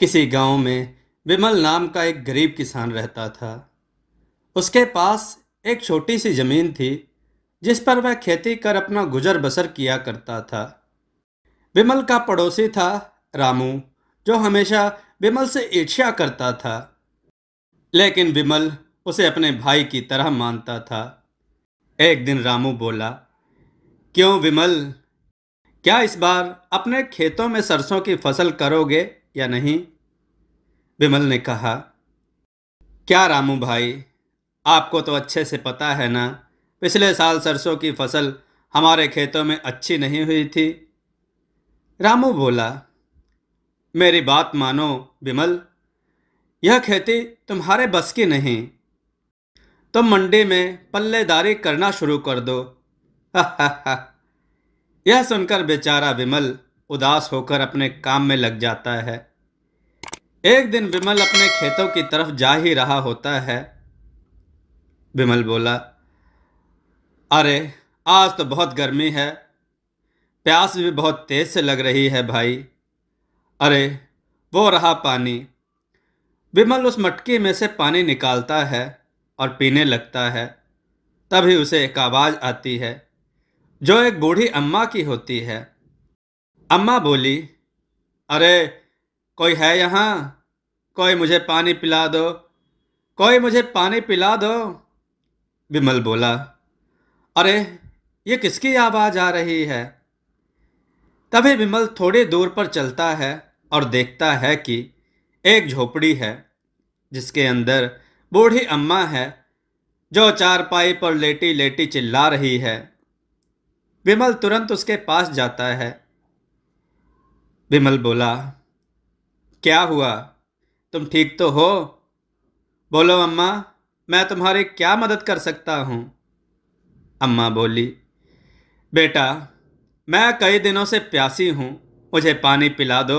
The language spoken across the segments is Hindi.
किसी गांव में विमल नाम का एक गरीब किसान रहता था उसके पास एक छोटी सी ज़मीन थी जिस पर वह खेती कर अपना गुजर बसर किया करता था विमल का पड़ोसी था रामू जो हमेशा विमल से ईर्ष्या करता था लेकिन विमल उसे अपने भाई की तरह मानता था एक दिन रामू बोला क्यों विमल क्या इस बार अपने खेतों में सरसों की फसल करोगे या नहीं विमल ने कहा क्या रामू भाई आपको तो अच्छे से पता है ना पिछले साल सरसों की फसल हमारे खेतों में अच्छी नहीं हुई थी रामू बोला मेरी बात मानो विमल यह खेती तुम्हारे बस की नहीं तुम तो मंडी में पल्लेदारी करना शुरू कर दो यह सुनकर बेचारा विमल उदास होकर अपने काम में लग जाता है एक दिन विमल अपने खेतों की तरफ जा ही रहा होता है विमल बोला अरे आज तो बहुत गर्मी है प्यास भी बहुत तेज से लग रही है भाई अरे वो रहा पानी विमल उस मटकी में से पानी निकालता है और पीने लगता है तभी उसे एक आवाज़ आती है जो एक बूढ़ी अम्मा की होती है अम्मा बोली अरे कोई है यहाँ कोई मुझे पानी पिला दो कोई मुझे पानी पिला दो विमल बोला अरे ये किसकी आवाज़ आ रही है तभी विमल थोड़ी दूर पर चलता है और देखता है कि एक झोपड़ी है जिसके अंदर बूढ़ी अम्मा है जो चारपाई पर लेटी लेटी चिल्ला रही है विमल तुरंत उसके पास जाता है विमल बोला क्या हुआ तुम ठीक तो हो बोलो अम्मा मैं तुम्हारी क्या मदद कर सकता हूँ अम्मा बोली बेटा मैं कई दिनों से प्यासी हूँ मुझे पानी पिला दो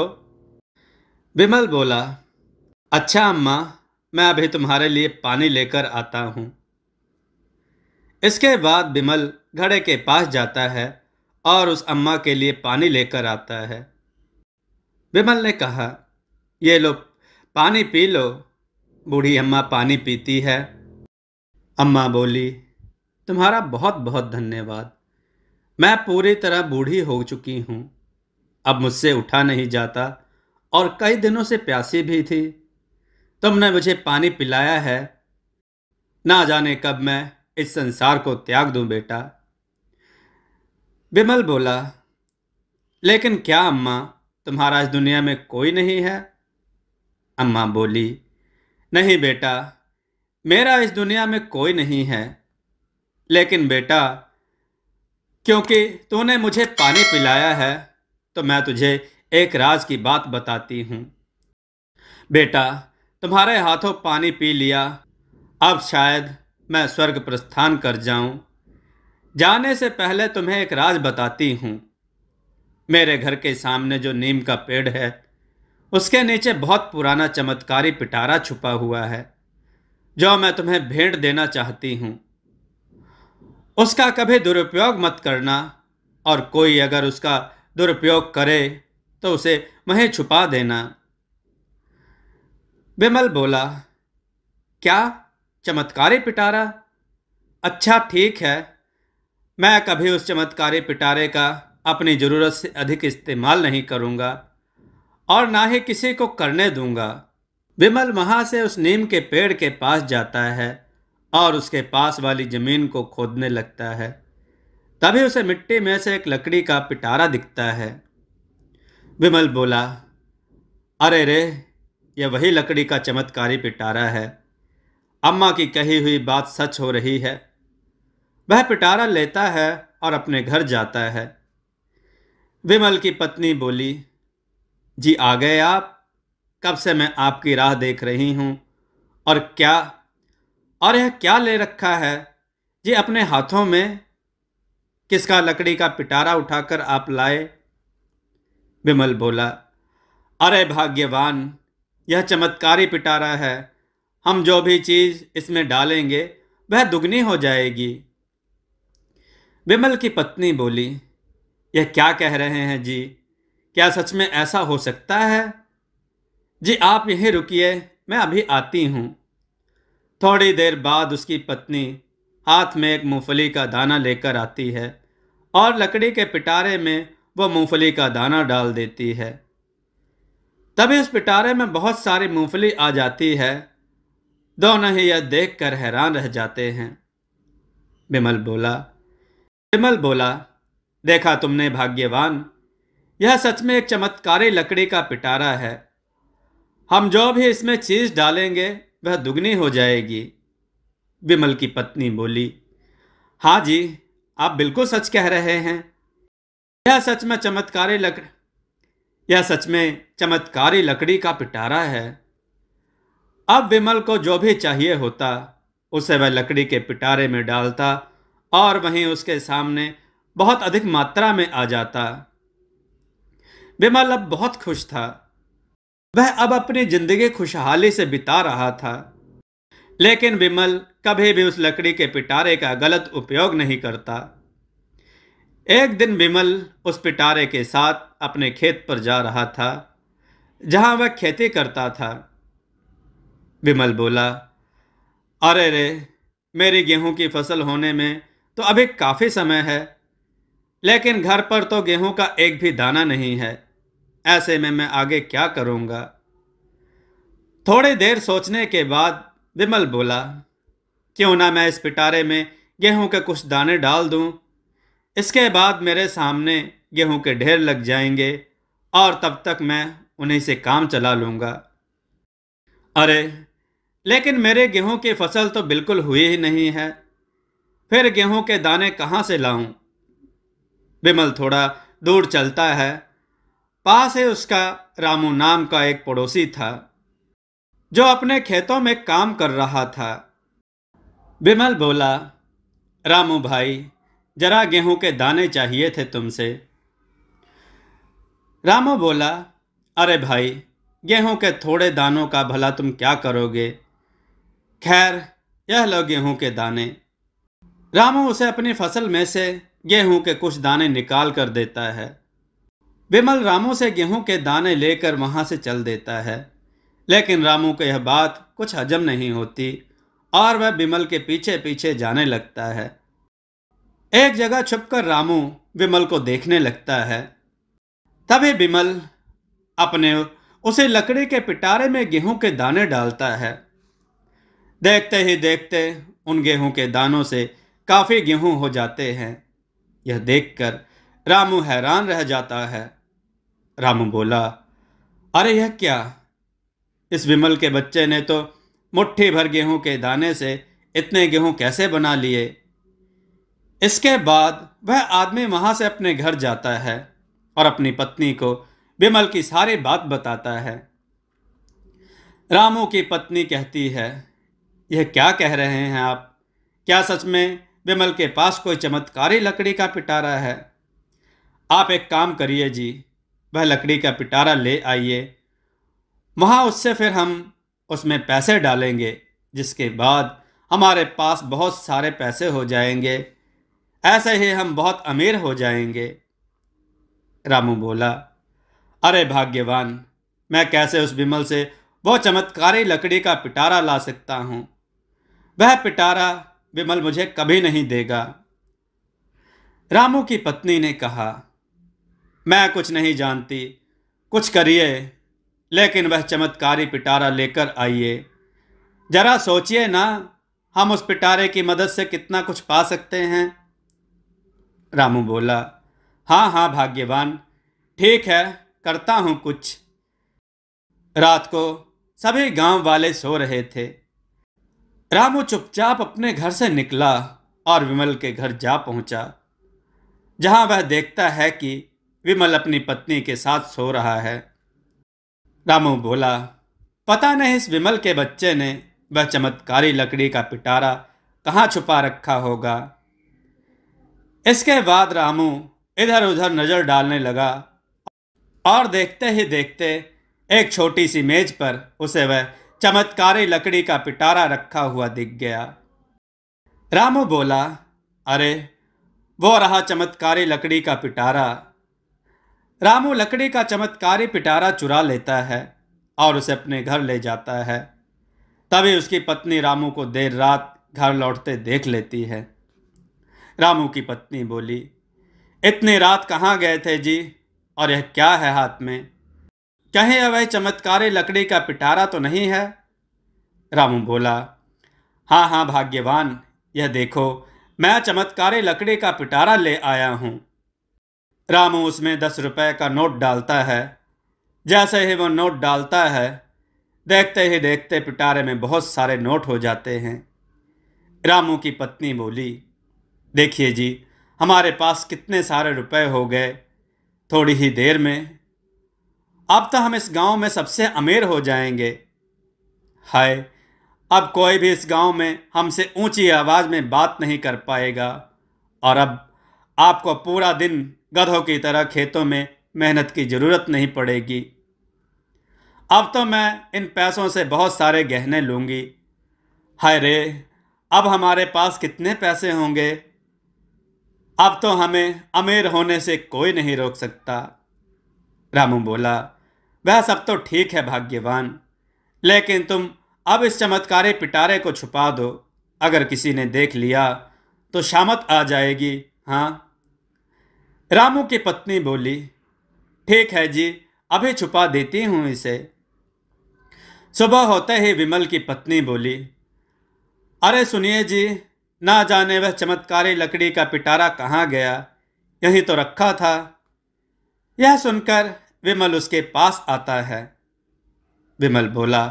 विमल बोला अच्छा अम्मा मैं अभी तुम्हारे लिए पानी लेकर आता हूँ इसके बाद विमल घड़े के पास जाता है और उस अम्मा के लिए पानी लेकर आता है विमल ने कहा ये लो पानी पी लो बूढ़ी अम्मा पानी पीती है अम्मा बोली तुम्हारा बहुत बहुत धन्यवाद मैं पूरी तरह बूढ़ी हो चुकी हूँ अब मुझसे उठा नहीं जाता और कई दिनों से प्यासी भी थी तुमने मुझे पानी पिलाया है ना जाने कब मैं इस संसार को त्याग दूं बेटा विमल बोला लेकिन क्या अम्मा तुम्हारा इस दुनिया में कोई नहीं है अम्मा बोली नहीं बेटा मेरा इस दुनिया में कोई नहीं है लेकिन बेटा क्योंकि तूने मुझे पानी पिलाया है तो मैं तुझे एक राज की बात बताती हूँ बेटा तुम्हारे हाथों पानी पी लिया अब शायद मैं स्वर्ग प्रस्थान कर जाऊं जाने से पहले तुम्हें एक राज बताती हूँ मेरे घर के सामने जो नीम का पेड़ है उसके नीचे बहुत पुराना चमत्कारी पिटारा छुपा हुआ है जो मैं तुम्हें भेंट देना चाहती हूँ उसका कभी दुरुपयोग मत करना और कोई अगर उसका दुरुपयोग करे तो उसे वहीं छुपा देना विमल बोला क्या चमत्कारी पिटारा अच्छा ठीक है मैं कभी उस चमत्कारी पिटारे का अपनी ज़रूरत से अधिक इस्तेमाल नहीं करूँगा और ना ही किसी को करने दूंगा विमल वहाँ से उस नीम के पेड़ के पास जाता है और उसके पास वाली ज़मीन को खोदने लगता है तभी उसे मिट्टी में से एक लकड़ी का पिटारा दिखता है विमल बोला अरे रे यह वही लकड़ी का चमत्कारी पिटारा है अम्मा की कही हुई बात सच हो रही है वह पिटारा लेता है और अपने घर जाता है विमल की पत्नी बोली जी आ गए आप कब से मैं आपकी राह देख रही हूँ और क्या और यह क्या ले रखा है जी अपने हाथों में किसका लकड़ी का पिटारा उठाकर आप लाए विमल बोला अरे भाग्यवान यह चमत्कारी पिटारा है हम जो भी चीज़ इसमें डालेंगे वह दुगनी हो जाएगी विमल की पत्नी बोली यह क्या कह रहे हैं जी क्या सच में ऐसा हो सकता है जी आप यहीं रुकिए मैं अभी आती हूँ थोड़ी देर बाद उसकी पत्नी हाथ में एक मूंगफली का दाना लेकर आती है और लकड़ी के पिटारे में वह मूंगफली का दाना डाल देती है तभी उस पिटारे में बहुत सारी मूंगफली आ जाती है दोनों ही यह देख कर हैरान रह जाते हैं बिमल बोला बिमल बोला देखा तुमने भाग्यवान यह सच में एक चमत्कारी लकड़ी का पिटारा है हम जो भी इसमें चीज़ डालेंगे वह दुगनी हो जाएगी विमल की पत्नी बोली हाँ जी आप बिल्कुल सच कह रहे हैं यह सच में चमत्कारी लकड़ी यह सच में चमत्कारी लकड़ी का पिटारा है अब विमल को जो भी चाहिए होता उसे वह लकड़ी के पिटारे में डालता और वहीं उसके सामने बहुत अधिक मात्रा में आ जाता बिमल अब मतलब बहुत खुश था वह अब अपनी जिंदगी खुशहाली से बिता रहा था लेकिन विमल कभी भी उस लकड़ी के पिटारे का गलत उपयोग नहीं करता एक दिन विमल उस पिटारे के साथ अपने खेत पर जा रहा था जहां वह खेती करता था विमल बोला अरे रे मेरी गेहूं की फसल होने में तो अभी काफ़ी समय है लेकिन घर पर तो गेहूं का एक भी दाना नहीं है ऐसे में मैं आगे क्या करूंगा थोड़ी देर सोचने के बाद विमल बोला क्यों ना मैं इस पिटारे में गेहूं के कुछ दाने डाल दूं? इसके बाद मेरे सामने गेहूं के ढेर लग जाएंगे और तब तक मैं उन्हीं से काम चला लूंगा अरे लेकिन मेरे गेहूं की फसल तो बिल्कुल हुई ही नहीं है फिर गेहूं के दाने कहाँ से लाऊं? विमल थोड़ा दूर चलता है पास है उसका रामू नाम का एक पड़ोसी था जो अपने खेतों में काम कर रहा था बिमल बोला रामू भाई जरा गेहूं के दाने चाहिए थे तुमसे रामू बोला अरे भाई गेहूं के थोड़े दानों का भला तुम क्या करोगे खैर यह लो गेहूं के दाने रामू उसे अपनी फसल में से गेहूं के कुछ दाने निकाल कर देता है विमल रामू से गेहूं के दाने लेकर वहां से चल देता है लेकिन रामू को यह बात कुछ हजम नहीं होती और वह विमल के पीछे पीछे जाने लगता है एक जगह छुपकर रामू विमल को देखने लगता है तभी विमल अपने उसे लकड़ी के पिटारे में गेहूं के दाने डालता है देखते ही देखते उन गेहूं के दानों से काफ़ी गेहूं हो जाते हैं यह देखकर रामू हैरान रह जाता है रामू बोला अरे यह क्या इस विमल के बच्चे ने तो मुट्ठी भर गेहूं के दाने से इतने गेहूं कैसे बना लिए इसके बाद वह आदमी वहां से अपने घर जाता है और अपनी पत्नी को विमल की सारी बात बताता है रामू की पत्नी कहती है यह क्या कह रहे हैं आप क्या सच में विमल के पास कोई चमत्कारी लकड़ी का पिटारा है आप एक काम करिए जी वह लकड़ी का पिटारा ले आइए वहाँ उससे फिर हम उसमें पैसे डालेंगे जिसके बाद हमारे पास बहुत सारे पैसे हो जाएंगे ऐसे ही हम बहुत अमीर हो जाएंगे रामू बोला अरे भाग्यवान मैं कैसे उस बिमल से वो चमत्कारी लकड़ी का पिटारा ला सकता हूँ वह पिटारा विमल मुझे कभी नहीं देगा रामू की पत्नी ने कहा मैं कुछ नहीं जानती कुछ करिए लेकिन वह चमत्कारी पिटारा लेकर आइए जरा सोचिए ना हम उस पिटारे की मदद से कितना कुछ पा सकते हैं रामू बोला हाँ हाँ भाग्यवान ठीक है करता हूँ कुछ रात को सभी गांव वाले सो रहे थे रामू चुपचाप अपने घर से निकला और विमल के घर जा पहुंचा जहां वह देखता है कि विमल अपनी पत्नी के साथ सो रहा है रामू बोला पता नहीं इस विमल के बच्चे ने वह चमत्कारी लकड़ी का पिटारा कहाँ छुपा रखा होगा इसके बाद रामू इधर उधर नज़र डालने लगा और देखते ही देखते एक छोटी सी मेज पर उसे वह चमत्कारी लकड़ी का पिटारा रखा हुआ दिख गया रामू बोला अरे वो रहा चमत्कारी लकड़ी का पिटारा रामू लकड़ी का चमत्कारी पिटारा चुरा लेता है और उसे अपने घर ले जाता है तभी उसकी पत्नी रामू को देर रात घर लौटते देख लेती है रामू की पत्नी बोली इतनी रात कहाँ गए थे जी और यह क्या है हाथ में कहें अब वह चमत्कारी लकड़ी का पिटारा तो नहीं है रामू बोला हाँ हाँ भाग्यवान यह देखो मैं चमत्कारी लकड़ी का पिटारा ले आया हूँ रामू उसमें दस रुपए का नोट डालता है जैसे ही वो नोट डालता है देखते ही देखते पिटारे में बहुत सारे नोट हो जाते हैं रामू की पत्नी बोली देखिए जी हमारे पास कितने सारे रुपए हो गए थोड़ी ही देर में अब तो हम इस गांव में सबसे अमीर हो जाएंगे हाय अब कोई भी इस गांव में हमसे ऊंची आवाज़ में बात नहीं कर पाएगा और अब आपको पूरा दिन गधों की तरह खेतों में मेहनत की ज़रूरत नहीं पड़ेगी अब तो मैं इन पैसों से बहुत सारे गहने लूँगी हाय रे अब हमारे पास कितने पैसे होंगे अब तो हमें अमीर होने से कोई नहीं रोक सकता रामू बोला वह सब तो ठीक है भाग्यवान लेकिन तुम अब इस चमत्कारी पिटारे को छुपा दो अगर किसी ने देख लिया तो शामत आ जाएगी हाँ रामू की पत्नी बोली ठीक है जी अभी छुपा देती हूँ इसे सुबह होते ही विमल की पत्नी बोली अरे सुनिए जी ना जाने वह चमत्कारी लकड़ी का पिटारा कहाँ गया यहीं तो रखा था यह सुनकर विमल उसके पास आता है विमल बोला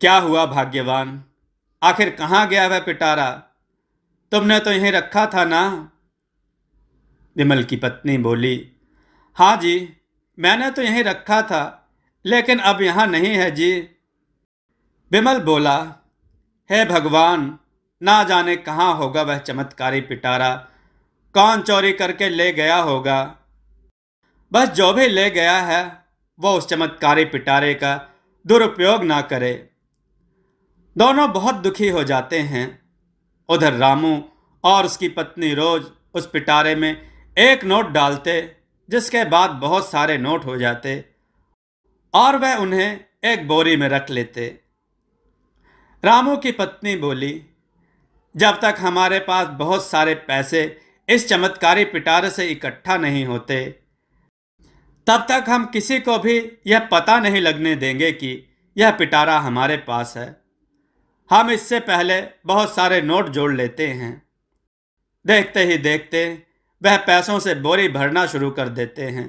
क्या हुआ भाग्यवान आखिर कहाँ गया वह पिटारा तुमने तो यहीं रखा था ना विमल की पत्नी बोली हाँ जी मैंने तो यहीं रखा था लेकिन अब यहाँ नहीं है जी विमल बोला हे भगवान ना जाने कहाँ होगा वह चमत्कारी पिटारा कौन चोरी करके ले गया होगा बस जो भी ले गया है वो उस चमत्कारी पिटारे का दुरुपयोग ना करे दोनों बहुत दुखी हो जाते हैं उधर रामू और उसकी पत्नी रोज उस पिटारे में एक नोट डालते जिसके बाद बहुत सारे नोट हो जाते और वह उन्हें एक बोरी में रख लेते रामू की पत्नी बोली जब तक हमारे पास बहुत सारे पैसे इस चमत्कारी पिटारे से इकट्ठा नहीं होते तब तक हम किसी को भी यह पता नहीं लगने देंगे कि यह पिटारा हमारे पास है हम इससे पहले बहुत सारे नोट जोड़ लेते हैं देखते ही देखते वह पैसों से बोरी भरना शुरू कर देते हैं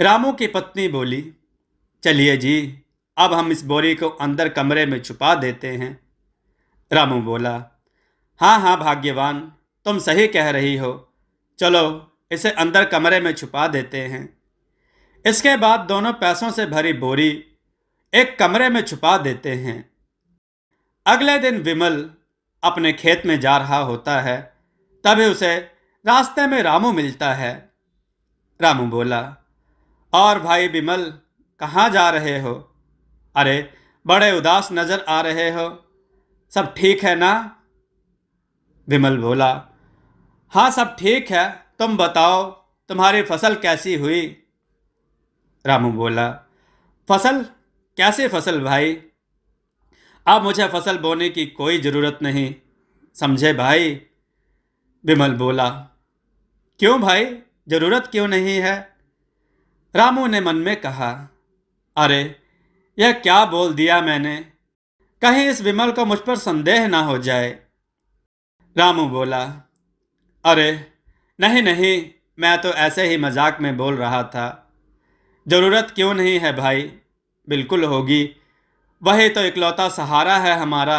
रामू की पत्नी बोली चलिए जी अब हम इस बोरी को अंदर कमरे में छुपा देते हैं रामू बोला हाँ हाँ भाग्यवान तुम सही कह रही हो चलो इसे अंदर कमरे में छुपा देते हैं इसके बाद दोनों पैसों से भरी बोरी एक कमरे में छुपा देते हैं अगले दिन विमल अपने खेत में जा रहा होता है तभी उसे रास्ते में रामू मिलता है रामू बोला और भाई बिमल कहाँ जा रहे हो अरे बड़े उदास नज़र आ रहे हो सब ठीक है ना विमल बोला हाँ सब ठीक है तुम बताओ तुम्हारी फसल कैसी हुई रामू बोला फसल कैसे फसल भाई अब मुझे फसल बोने की कोई ज़रूरत नहीं समझे भाई विमल बोला क्यों भाई जरूरत क्यों नहीं है रामू ने मन में कहा अरे यह क्या बोल दिया मैंने कहीं इस विमल को मुझ पर संदेह ना हो जाए रामू बोला अरे नहीं नहीं मैं तो ऐसे ही मजाक में बोल रहा था ज़रूरत क्यों नहीं है भाई बिल्कुल होगी वही तो इकलौता सहारा है हमारा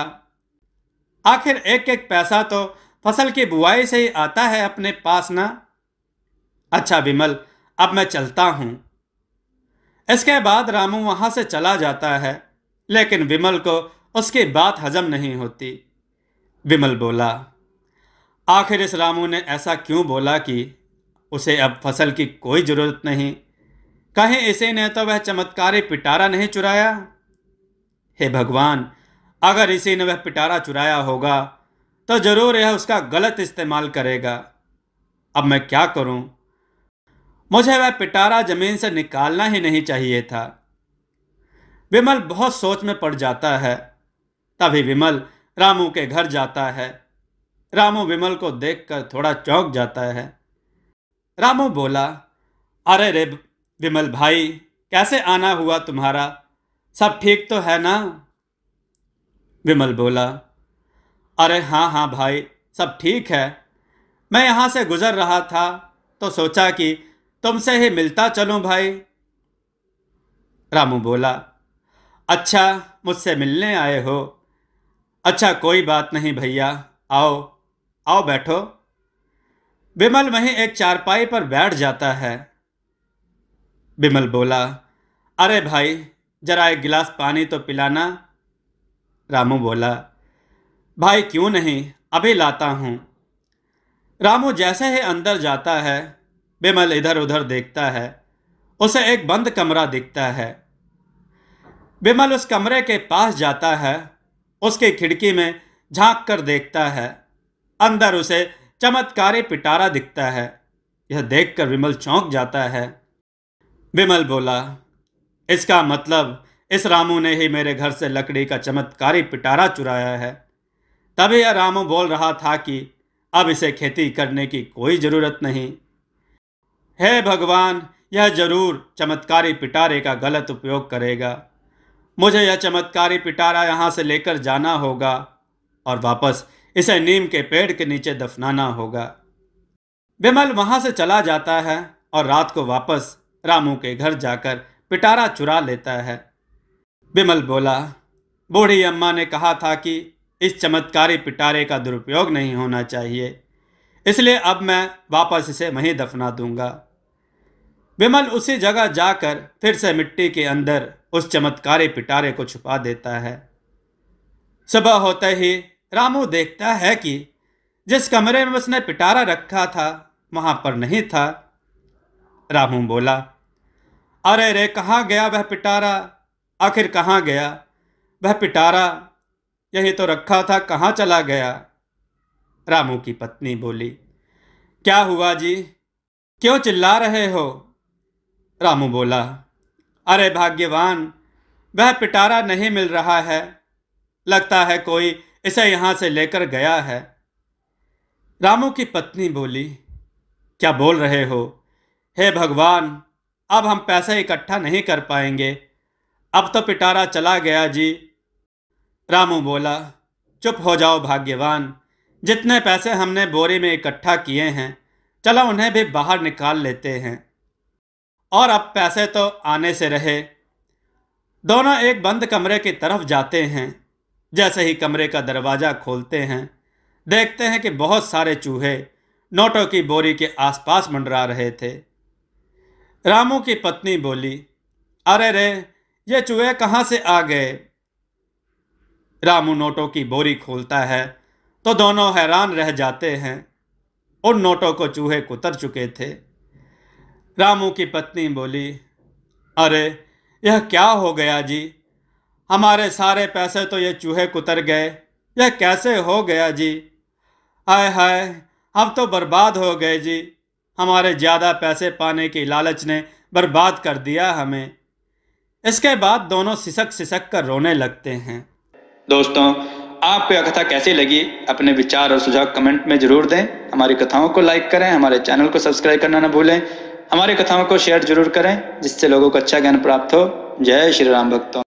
आखिर एक एक पैसा तो फसल की बुआई से ही आता है अपने पास ना अच्छा विमल अब मैं चलता हूं इसके बाद रामू वहां से चला जाता है लेकिन विमल को उसकी बात हजम नहीं होती विमल बोला आखिर इस रामू ने ऐसा क्यों बोला कि उसे अब फसल की कोई ज़रूरत नहीं कहीं इसे ने तो वह चमत्कारी पिटारा नहीं चुराया हे भगवान अगर इसी ने वह पिटारा चुराया होगा तो ज़रूर यह उसका गलत इस्तेमाल करेगा अब मैं क्या करूं? मुझे वह पिटारा जमीन से निकालना ही नहीं चाहिए था विमल बहुत सोच में पड़ जाता है तभी विमल रामू के घर जाता है रामू विमल को देखकर थोड़ा चौंक जाता है रामू बोला अरे रे विमल भाई कैसे आना हुआ तुम्हारा सब ठीक तो है ना विमल बोला अरे हाँ हाँ भाई सब ठीक है मैं यहाँ से गुज़र रहा था तो सोचा कि तुमसे ही मिलता चलूं भाई रामू बोला अच्छा मुझसे मिलने आए हो अच्छा कोई बात नहीं भैया आओ आओ बैठो विमल वहीं एक चारपाई पर बैठ जाता है विमल बोला अरे भाई जरा एक गिलास पानी तो पिलाना रामू बोला भाई क्यों नहीं अभी लाता हूँ रामू जैसे ही अंदर जाता है बिमल इधर उधर देखता है उसे एक बंद कमरा दिखता है बिमल उस कमरे के पास जाता है उसकी खिड़की में झांक कर देखता है अंदर उसे चमत्कारी पिटारा दिखता है यह देखकर विमल चौंक जाता है विमल बोला इसका मतलब इस रामू ने ही मेरे घर से लकड़ी का चमत्कारी पिटारा चुराया है तभी यह रामू बोल रहा था कि अब इसे खेती करने की कोई ज़रूरत नहीं हे भगवान यह जरूर चमत्कारी पिटारे का गलत उपयोग करेगा मुझे यह चमत्कारी पिटारा यहाँ से लेकर जाना होगा और वापस इसे नीम के पेड़ के नीचे दफनाना होगा विमल वहाँ से चला जाता है और रात को वापस रामू के घर जाकर पिटारा चुरा लेता है विमल बोला बूढ़ी अम्मा ने कहा था कि इस चमत्कारी पिटारे का दुरुपयोग नहीं होना चाहिए इसलिए अब मैं वापस इसे वहीं दफना दूंगा विमल उसी जगह जाकर फिर से मिट्टी के अंदर उस चमत्कारी पिटारे को छुपा देता है सुबह होते ही रामू देखता है कि जिस कमरे में उसने पिटारा रखा था वहां पर नहीं था रामू बोला अरे रे कहाँ गया वह पिटारा आखिर कहाँ गया वह पिटारा यही तो रखा था कहाँ चला गया रामू की पत्नी बोली क्या हुआ जी क्यों चिल्ला रहे हो रामू बोला अरे भाग्यवान वह पिटारा नहीं मिल रहा है लगता है कोई इसे यहाँ से लेकर गया है रामू की पत्नी बोली क्या बोल रहे हो हे भगवान अब हम पैसे इकट्ठा नहीं कर पाएंगे अब तो पिटारा चला गया जी रामू बोला चुप हो जाओ भाग्यवान जितने पैसे हमने बोरी में इकट्ठा किए हैं चलो उन्हें भी बाहर निकाल लेते हैं और अब पैसे तो आने से रहे दोनों एक बंद कमरे की तरफ जाते हैं जैसे ही कमरे का दरवाज़ा खोलते हैं देखते हैं कि बहुत सारे चूहे नोटों की बोरी के आसपास मंडरा रहे थे रामू की पत्नी बोली अरे रे ये चूहे कहाँ से आ गए रामू नोटों की बोरी खोलता है तो दोनों हैरान रह जाते हैं उन नोटों को चूहे कुतर चुके थे रामू की पत्नी बोली अरे यह क्या हो गया जी हमारे सारे पैसे तो ये चूहे कुतर गए यह कैसे हो गया जी आय हाय हम तो बर्बाद हो गए जी हमारे ज़्यादा पैसे पाने की लालच ने बर्बाद कर दिया हमें इसके बाद दोनों सिसक सिसक कर रोने लगते हैं दोस्तों आपको यह कथा कैसी लगी अपने विचार और सुझाव कमेंट में जरूर दें हमारी कथाओं को लाइक करें हमारे चैनल को सब्सक्राइब करना ना भूलें हमारी कथाओं को शेयर जरूर करें जिससे लोगों को अच्छा ज्ञान प्राप्त हो जय श्री राम भक्तों